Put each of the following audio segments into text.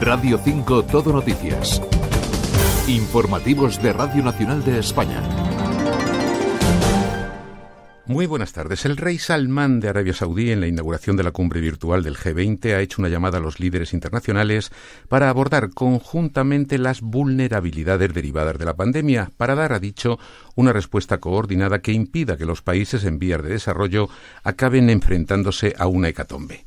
Radio 5 Todo Noticias. Informativos de Radio Nacional de España. Muy buenas tardes. El rey Salman de Arabia Saudí, en la inauguración de la cumbre virtual del G20, ha hecho una llamada a los líderes internacionales para abordar conjuntamente las vulnerabilidades derivadas de la pandemia, para dar, ha dicho, una respuesta coordinada que impida que los países en vías de desarrollo acaben enfrentándose a una hecatombe.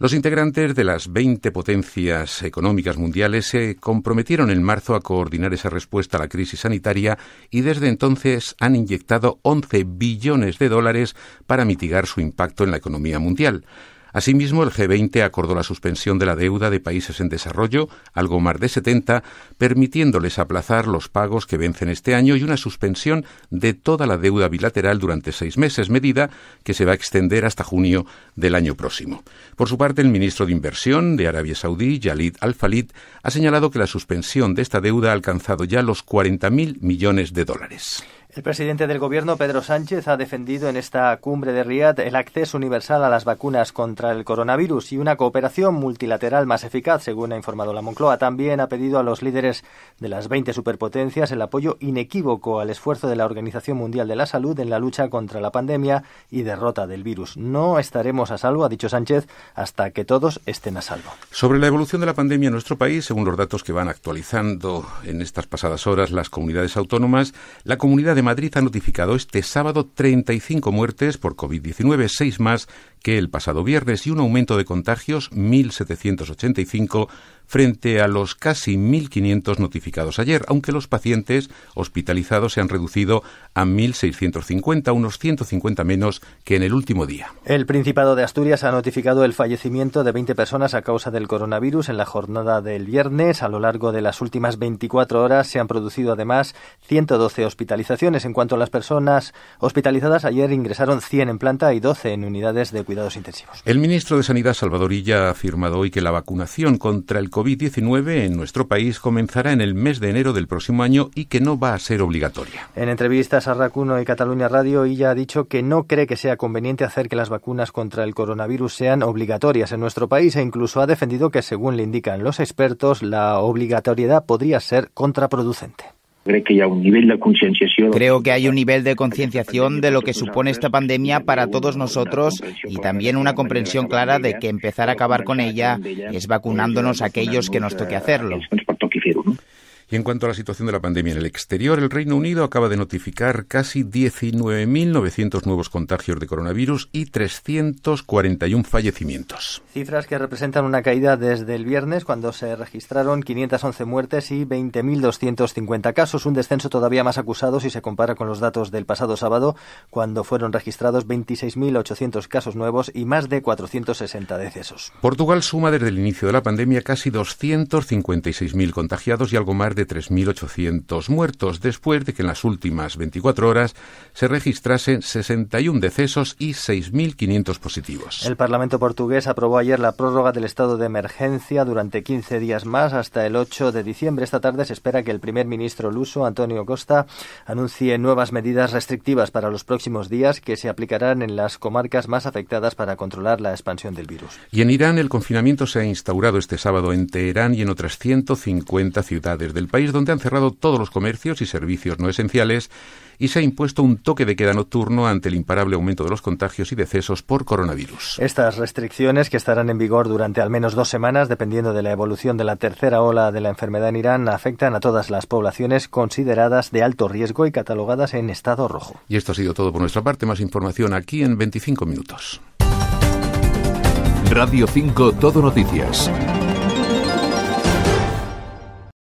Los integrantes de las 20 potencias económicas mundiales se comprometieron en marzo a coordinar esa respuesta a la crisis sanitaria y desde entonces han inyectado 11 billones de dólares para mitigar su impacto en la economía mundial. Asimismo, el G20 acordó la suspensión de la deuda de países en desarrollo, algo más de 70, permitiéndoles aplazar los pagos que vencen este año y una suspensión de toda la deuda bilateral durante seis meses, medida que se va a extender hasta junio del año próximo. Por su parte, el ministro de Inversión de Arabia Saudí, Yalid Al-Falid, ha señalado que la suspensión de esta deuda ha alcanzado ya los 40.000 millones de dólares. El presidente del Gobierno, Pedro Sánchez, ha defendido en esta cumbre de Riad el acceso universal a las vacunas contra el coronavirus y una cooperación multilateral más eficaz, según ha informado la Moncloa. También ha pedido a los líderes de las 20 superpotencias el apoyo inequívoco al esfuerzo de la Organización Mundial de la Salud en la lucha contra la pandemia y derrota del virus. No estaremos a salvo, ha dicho Sánchez, hasta que todos estén a salvo. Sobre la evolución de la pandemia en nuestro país, según los datos que van actualizando en estas pasadas horas las comunidades autónomas, la comunidad de Madrid ha notificado este sábado 35 muertes por COVID-19, 6 más que el pasado viernes y un aumento de contagios 1.785 frente a los casi 1.500 notificados ayer, aunque los pacientes hospitalizados se han reducido a 1.650, unos 150 menos que en el último día. El Principado de Asturias ha notificado el fallecimiento de 20 personas a causa del coronavirus en la jornada del viernes. A lo largo de las últimas 24 horas se han producido además 112 hospitalizaciones. En cuanto a las personas hospitalizadas, ayer ingresaron 100 en planta y 12 en unidades de el ministro de Sanidad, Salvadorilla, ha afirmado hoy que la vacunación contra el COVID-19 en nuestro país comenzará en el mes de enero del próximo año y que no va a ser obligatoria. En entrevistas a Racuno y Cataluña Radio, ella ha dicho que no cree que sea conveniente hacer que las vacunas contra el coronavirus sean obligatorias en nuestro país e incluso ha defendido que, según le indican los expertos, la obligatoriedad podría ser contraproducente. Creo que hay un nivel de concienciación de lo que supone esta pandemia para todos nosotros y también una comprensión clara de que empezar a acabar con ella es vacunándonos a aquellos que nos toque hacerlo. Y en cuanto a la situación de la pandemia en el exterior, el Reino Unido acaba de notificar casi 19.900 nuevos contagios de coronavirus y 341 fallecimientos. Cifras que representan una caída desde el viernes, cuando se registraron 511 muertes y 20.250 casos, un descenso todavía más acusado si se compara con los datos del pasado sábado, cuando fueron registrados 26.800 casos nuevos y más de 460 decesos. Portugal suma desde el inicio de la pandemia casi 256.000 contagiados y algo más de 3.800 muertos, después de que en las últimas 24 horas se registrasen 61 decesos y 6.500 positivos. El Parlamento portugués aprobó ayer la prórroga del estado de emergencia durante 15 días más hasta el 8 de diciembre. Esta tarde se espera que el primer ministro luso, Antonio Costa, anuncie nuevas medidas restrictivas para los próximos días que se aplicarán en las comarcas más afectadas para controlar la expansión del virus. Y en Irán el confinamiento se ha instaurado este sábado en Teherán y en otras 150 ciudades del país donde han cerrado todos los comercios y servicios no esenciales y se ha impuesto un toque de queda nocturno ante el imparable aumento de los contagios y decesos por coronavirus. Estas restricciones, que estarán en vigor durante al menos dos semanas, dependiendo de la evolución de la tercera ola de la enfermedad en Irán, afectan a todas las poblaciones consideradas de alto riesgo y catalogadas en estado rojo. Y esto ha sido todo por nuestra parte. Más información aquí en 25 minutos. Radio 5 Todo Noticias.